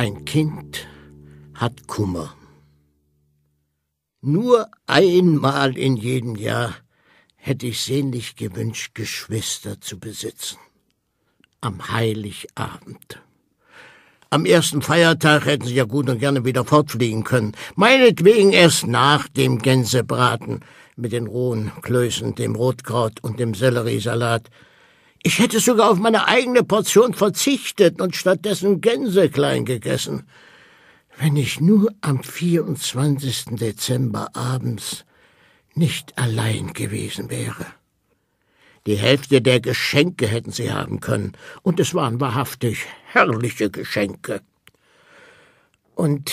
Ein Kind hat Kummer. Nur einmal in jedem Jahr hätte ich sehnlich gewünscht, Geschwister zu besitzen. Am Heiligabend. Am ersten Feiertag hätten sie ja gut und gerne wieder fortfliegen können. Meinetwegen erst nach dem Gänsebraten mit den rohen Klößen, dem Rotkraut und dem Selleriesalat. Ich hätte sogar auf meine eigene Portion verzichtet und stattdessen Gänse klein gegessen. Wenn ich nur am 24. Dezember abends nicht allein gewesen wäre. Die Hälfte der Geschenke hätten sie haben können, und es waren wahrhaftig herrliche Geschenke. Und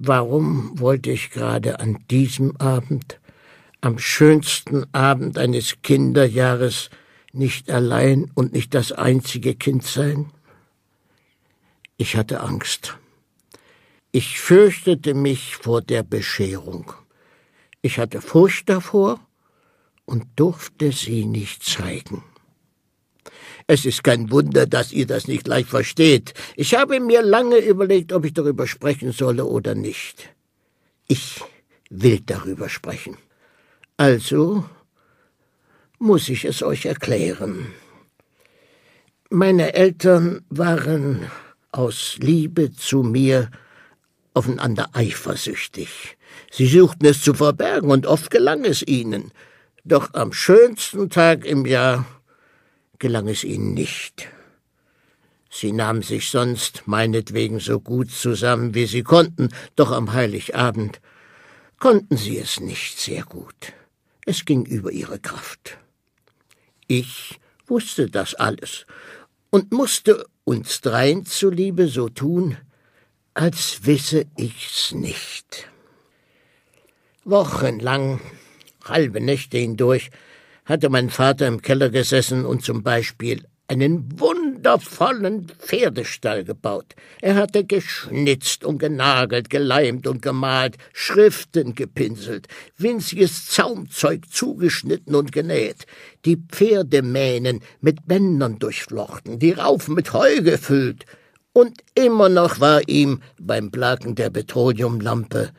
warum wollte ich gerade an diesem Abend, am schönsten Abend eines Kinderjahres, nicht allein und nicht das einzige Kind sein? Ich hatte Angst. Ich fürchtete mich vor der Bescherung. Ich hatte Furcht davor und durfte sie nicht zeigen. Es ist kein Wunder, dass ihr das nicht leicht versteht. Ich habe mir lange überlegt, ob ich darüber sprechen solle oder nicht. Ich will darüber sprechen. Also muss ich es euch erklären. Meine Eltern waren aus Liebe zu mir aufeinander eifersüchtig. Sie suchten es zu verbergen, und oft gelang es ihnen. Doch am schönsten Tag im Jahr gelang es ihnen nicht. Sie nahmen sich sonst meinetwegen so gut zusammen, wie sie konnten, doch am Heiligabend konnten sie es nicht sehr gut. Es ging über ihre Kraft. Ich wusste das alles und musste uns dreien zuliebe so tun, als wisse ich's nicht. Wochenlang, halbe Nächte hindurch, hatte mein Vater im Keller gesessen und zum Beispiel einen wundervollen Pferdestall gebaut. Er hatte geschnitzt und genagelt, geleimt und gemalt, Schriften gepinselt, winziges Zaumzeug zugeschnitten und genäht, die Pferdemähnen mit Bändern durchflochten, die Raufen mit Heu gefüllt. Und immer noch war ihm beim Plagen der Petroleumlampe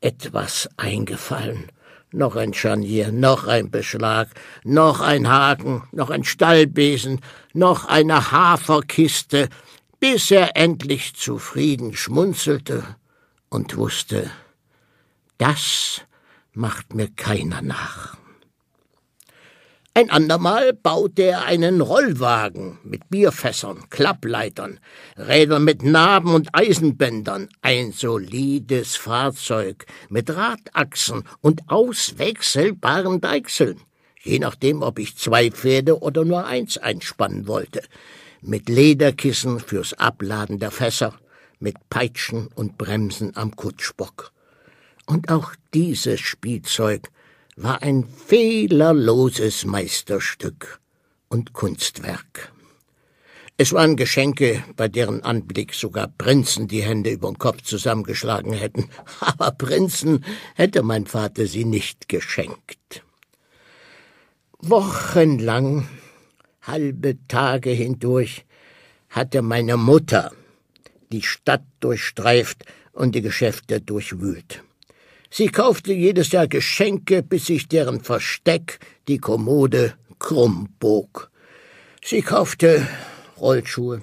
etwas eingefallen noch ein Scharnier, noch ein Beschlag, noch ein Haken, noch ein Stallbesen, noch eine Haferkiste, bis er endlich zufrieden schmunzelte und wusste, das macht mir keiner nach. Ein andermal baute er einen Rollwagen mit Bierfässern, Klappleitern, Rädern mit Narben und Eisenbändern, ein solides Fahrzeug mit Radachsen und auswechselbaren Deichseln, je nachdem, ob ich zwei Pferde oder nur eins einspannen wollte, mit Lederkissen fürs Abladen der Fässer, mit Peitschen und Bremsen am Kutschbock. Und auch dieses Spielzeug war ein fehlerloses Meisterstück und Kunstwerk. Es waren Geschenke, bei deren Anblick sogar Prinzen die Hände über den Kopf zusammengeschlagen hätten, aber Prinzen hätte mein Vater sie nicht geschenkt. Wochenlang, halbe Tage hindurch, hatte meine Mutter die Stadt durchstreift und die Geschäfte durchwühlt. Sie kaufte jedes Jahr Geschenke, bis sich deren Versteck, die Kommode, krumm bog. Sie kaufte Rollschuhe,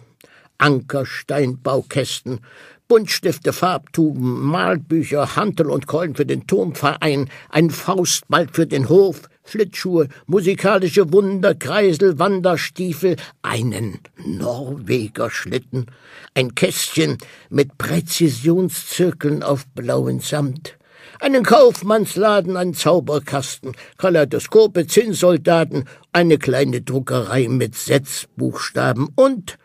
Ankersteinbaukästen, Buntstifte, Farbtuben, Malbücher, Hantel und Keulen für den Turmverein, einen Faustball für den Hof, Schlittschuhe, musikalische Wunder, Kreisel, Wanderstiefel, einen Norweger Schlitten, ein Kästchen mit Präzisionszirkeln auf blauen Samt, einen Kaufmannsladen, einen Zauberkasten, Kaleidoskope, Zinnsoldaten, eine kleine Druckerei mit Setzbuchstaben und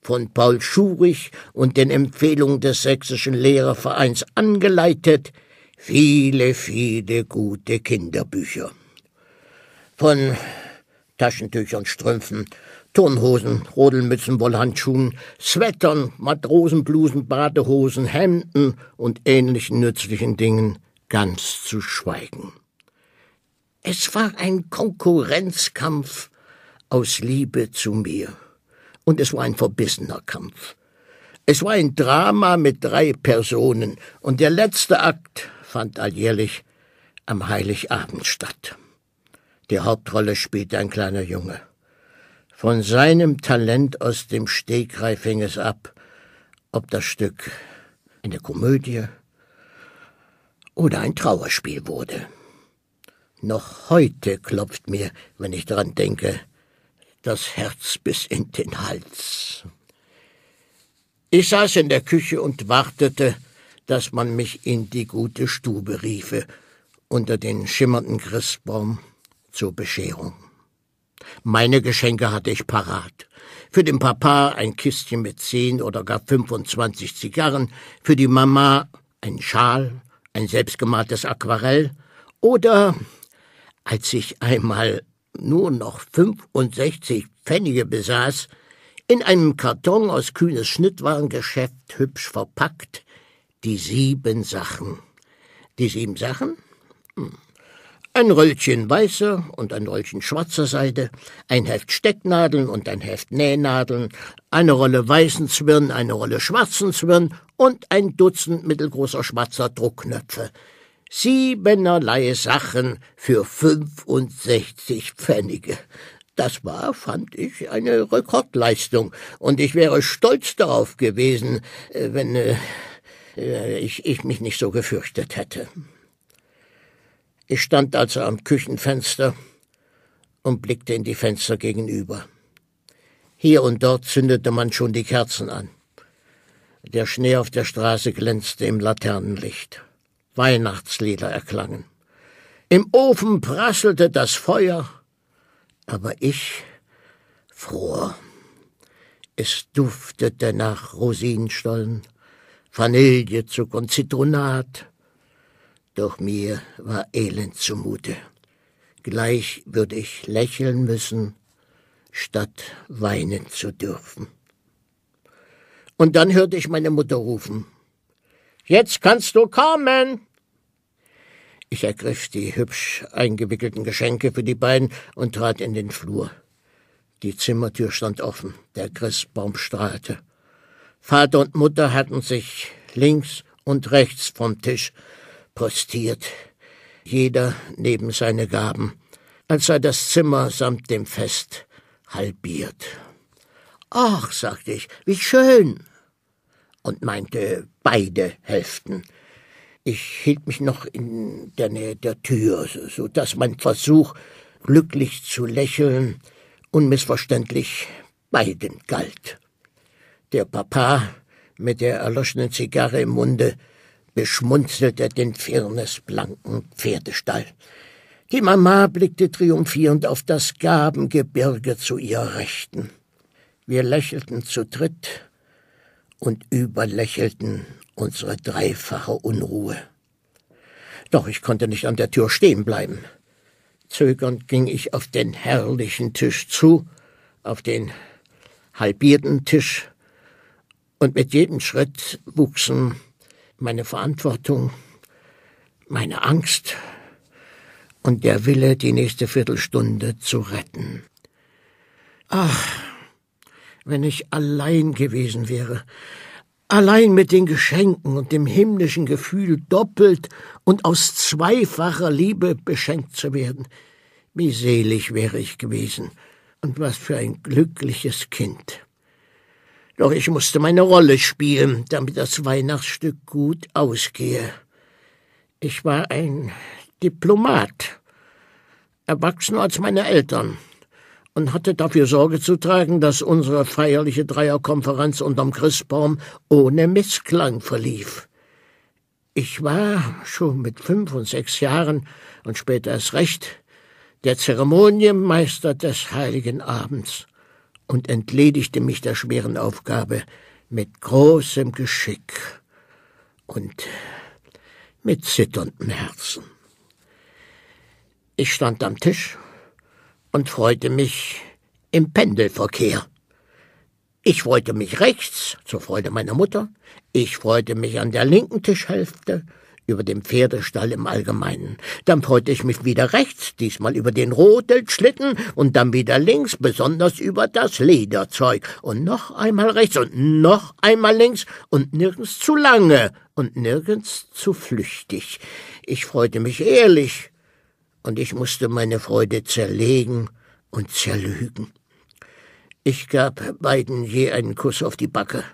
von Paul Schurich und den Empfehlungen des Sächsischen Lehrervereins angeleitet, viele, viele gute Kinderbücher. Von Taschentüchern, Strümpfen, Turnhosen, Rodelmützen, Wollhandschuhen, Sweatern, Matrosenblusen, Badehosen, Hemden und ähnlichen nützlichen Dingen ganz zu schweigen. Es war ein Konkurrenzkampf aus Liebe zu mir. Und es war ein verbissener Kampf. Es war ein Drama mit drei Personen, und der letzte Akt fand alljährlich am Heiligabend statt. Die Hauptrolle spielte ein kleiner Junge. Von seinem Talent aus dem Stegreif hing es ab, ob das Stück eine Komödie, oder ein Trauerspiel wurde. Noch heute klopft mir, wenn ich dran denke, das Herz bis in den Hals. Ich saß in der Küche und wartete, dass man mich in die gute Stube riefe, unter den schimmernden Christbaum zur Bescherung. Meine Geschenke hatte ich parat. Für den Papa ein Kistchen mit zehn oder gar 25 Zigarren, für die Mama ein Schal, ein selbstgemaltes Aquarell oder als ich einmal nur noch 65 Pfennige besaß, in einem Karton aus kühnes Schnittwarengeschäft hübsch verpackt, die sieben Sachen. Die sieben Sachen? Hm ein Röllchen weißer und ein Röllchen schwarzer Seide, ein Heft Stecknadeln und ein Heft Nähnadeln, eine Rolle weißen Zwirn, eine Rolle schwarzen Zwirn und ein Dutzend mittelgroßer schwarzer Druckknöpfe. Siebenerlei Sachen für 65 Pfennige. Das war, fand ich, eine Rekordleistung, und ich wäre stolz darauf gewesen, äh, wenn äh, äh, ich, ich mich nicht so gefürchtet hätte. Ich stand also am Küchenfenster und blickte in die Fenster gegenüber. Hier und dort zündete man schon die Kerzen an. Der Schnee auf der Straße glänzte im Laternenlicht. Weihnachtslieder erklangen. Im Ofen prasselte das Feuer, aber ich fror. Es duftete nach Rosinenstollen, Vanillezucker und Zitronat. Doch mir war elend zumute. Gleich würde ich lächeln müssen, statt weinen zu dürfen. Und dann hörte ich meine Mutter rufen. Jetzt kannst du kommen. Ich ergriff die hübsch eingewickelten Geschenke für die beiden und trat in den Flur. Die Zimmertür stand offen, der Christbaum strahlte. Vater und Mutter hatten sich links und rechts vom Tisch postiert, jeder neben seine Gaben, als sei das Zimmer samt dem Fest halbiert. Ach, sagte ich, wie schön. Und meinte beide Hälften. Ich hielt mich noch in der Nähe der Tür, so dass mein Versuch, glücklich zu lächeln, unmissverständlich beiden galt. Der Papa mit der erloschenen Zigarre im Munde beschmunzelte den firnisblanken Pferdestall. Die Mama blickte triumphierend auf das Gabengebirge zu ihrer Rechten. Wir lächelten zu dritt und überlächelten unsere dreifache Unruhe. Doch ich konnte nicht an der Tür stehen bleiben. Zögernd ging ich auf den herrlichen Tisch zu, auf den halbierten Tisch, und mit jedem Schritt wuchsen meine Verantwortung, meine Angst und der Wille, die nächste Viertelstunde zu retten. Ach, wenn ich allein gewesen wäre, allein mit den Geschenken und dem himmlischen Gefühl, doppelt und aus zweifacher Liebe beschenkt zu werden, wie selig wäre ich gewesen, und was für ein glückliches Kind. Doch ich musste meine Rolle spielen, damit das Weihnachtsstück gut ausgehe. Ich war ein Diplomat, erwachsener als meine Eltern, und hatte dafür Sorge zu tragen, dass unsere feierliche Dreierkonferenz unterm Christbaum ohne Missklang verlief. Ich war schon mit fünf und sechs Jahren und später erst recht der Zeremonienmeister des Heiligen Abends und entledigte mich der schweren Aufgabe mit großem Geschick und mit zitterndem Herzen. Ich stand am Tisch und freute mich im Pendelverkehr. Ich freute mich rechts zur Freude meiner Mutter, ich freute mich an der linken Tischhälfte über den Pferdestall im Allgemeinen. Dann freute ich mich wieder rechts, diesmal über den Rotelschlitten und dann wieder links, besonders über das Lederzeug. Und noch einmal rechts und noch einmal links und nirgends zu lange und nirgends zu flüchtig. Ich freute mich ehrlich und ich musste meine Freude zerlegen und zerlügen. Ich gab beiden je einen Kuss auf die Backe,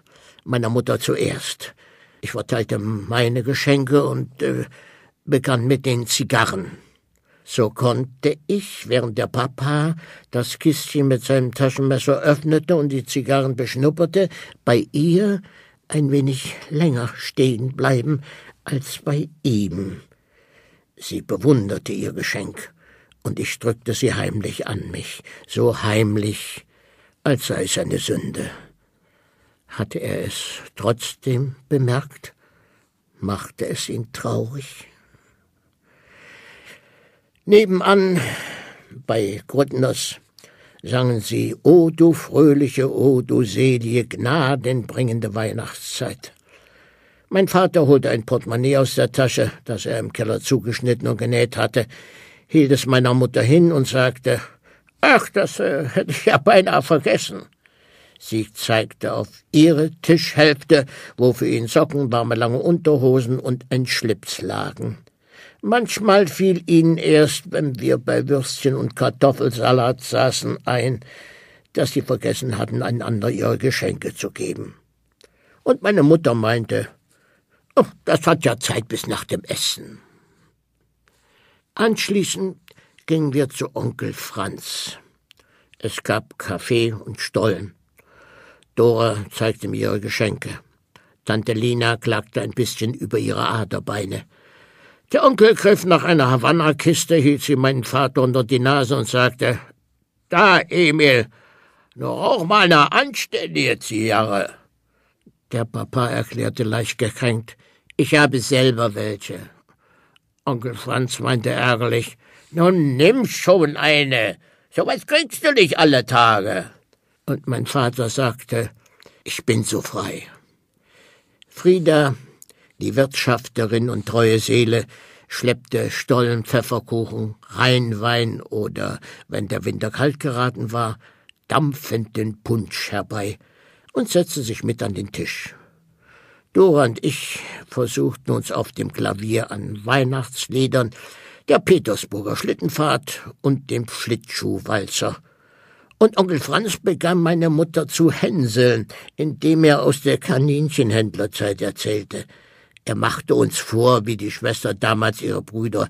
meiner Mutter zuerst ich verteilte meine Geschenke und äh, begann mit den Zigarren. So konnte ich, während der Papa das Kistchen mit seinem Taschenmesser öffnete und die Zigarren beschnupperte, bei ihr ein wenig länger stehen bleiben als bei ihm. Sie bewunderte ihr Geschenk, und ich drückte sie heimlich an mich, so heimlich, als sei es eine Sünde. Hatte er es trotzdem bemerkt? Machte es ihn traurig? Nebenan bei Grüttners sangen sie O du fröhliche, O du selige, gnadenbringende Weihnachtszeit. Mein Vater holte ein Portemonnaie aus der Tasche, das er im Keller zugeschnitten und genäht hatte, hielt es meiner Mutter hin und sagte Ach, das äh, hätte ich ja beinahe vergessen. Sie zeigte auf ihre Tischhälfte, wo für ihn Socken, warme lange Unterhosen und ein Schlips lagen. Manchmal fiel ihnen erst, wenn wir bei Würstchen und Kartoffelsalat saßen, ein, dass sie vergessen hatten, einander ihre Geschenke zu geben. Und meine Mutter meinte, oh, das hat ja Zeit bis nach dem Essen. Anschließend gingen wir zu Onkel Franz. Es gab Kaffee und Stollen. Dora zeigte mir ihre Geschenke. Tante Lina klagte ein bisschen über ihre Aderbeine. Der Onkel griff nach einer Havanna-Kiste, hielt sie meinen Vater unter die Nase und sagte, »Da, Emil, nur auch mal eine anständige Zigarre.« Der Papa erklärte leicht gekränkt, »Ich habe selber welche.« Onkel Franz meinte ärgerlich, »Nun nimm schon eine, sowas kriegst du nicht alle Tage.« und mein Vater sagte, ich bin so frei. Frieda, die Wirtschafterin und treue Seele, schleppte Stollen, Pfefferkuchen, Rheinwein oder, wenn der Winter kalt geraten war, dampfenden Punsch herbei und setzte sich mit an den Tisch. Dora und ich versuchten uns auf dem Klavier an Weihnachtsliedern, der Petersburger Schlittenfahrt und dem Schlittschuhwalzer und Onkel Franz begann meine Mutter zu hänseln, indem er aus der Kaninchenhändlerzeit erzählte. Er machte uns vor, wie die Schwester damals ihre Brüder